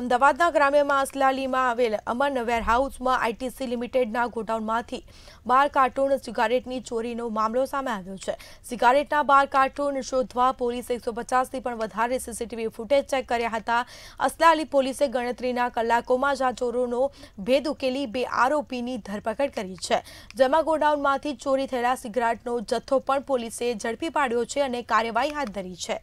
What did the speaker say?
અમદાવાદના ગ્રામ્યમાં અસલાલીમાં આવેલ અમન વેરહાઉસમાં આઈટીસી લિમિટેડના ગોડાઉનમાંથી બાર કાર્ટૂન સિગારેટની ચોરીનો મામલો સામે આવ્યો છે સિગારેટના બાર કાર્ટૂન શોધવા પોલીસે એકસો પચાસથી પણ વધારે સીસીટીવી ફૂટેજ ચેક કર્યા હતા અસલાલી પોલીસે ગણતરીના કલાકોમાં જ આ ચોરોનો ભેદ ઉકેલી બે આરોપીની ધરપકડ કરી છે જેમાં ગોડાઉનમાંથી ચોરી થયેલા સિગારેટનો જથ્થો પણ પોલીસે ઝડપી પાડ્યો છે અને કાર્યવાહી હાથ ધરી છે